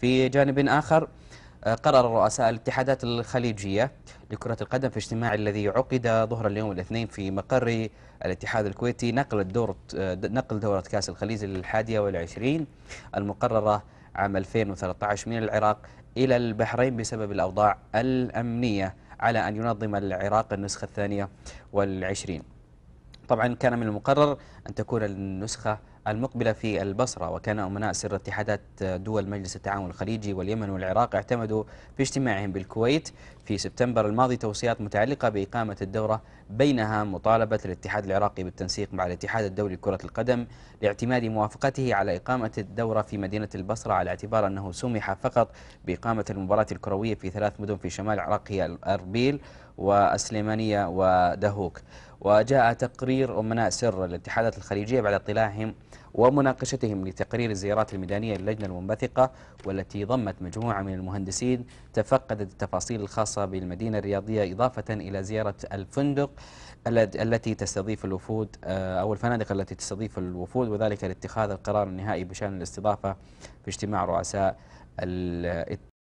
في جانب آخر آه، قرر رؤساء الاتحادات الخليجية لكرة القدم في اجتماع الذي عقد ظهر اليوم الاثنين في مقر الاتحاد الكويتي نقل الدورة آه، نقل دورة كأس الخليج للحادية والعشرين المقررة عام 2013 من العراق إلى البحرين بسبب الأوضاع الأمنية على أن ينظم العراق النسخة الثانية والعشرين طبعا كان من المقرر أن تكون النسخة المقبلة في البصرة وكان أمناء سر اتحادات دول مجلس التعاون الخليجي واليمن والعراق اعتمدوا في اجتماعهم بالكويت في سبتمبر الماضي توصيات متعلقة بإقامة الدورة بينها مطالبة الاتحاد العراقي بالتنسيق مع الاتحاد الدولي لكرة القدم لاعتماد موافقته على إقامة الدورة في مدينة البصرة على اعتبار أنه سمح فقط بإقامة المباراة الكروية في ثلاث مدن في شمال العراق هي أربيل والسليمانية ودهوك وجاء تقرير أمناء سر الاتحادات الخليجية بعد اطلاعهم ومناقشتهم لتقرير الزيارات الميدانية للجنة المنبثقة والتي ضمت مجموعة من المهندسين تفقدت التفاصيل الخاصة بالمدينة الرياضية إضافة إلى زيارة الفندق التي تستضيف الوفود آه، أو الفنادق التي تستضيف الوفود وذلك لاتخاذ القرار النهائي بشأن الاستضافة في اجتماع رؤساء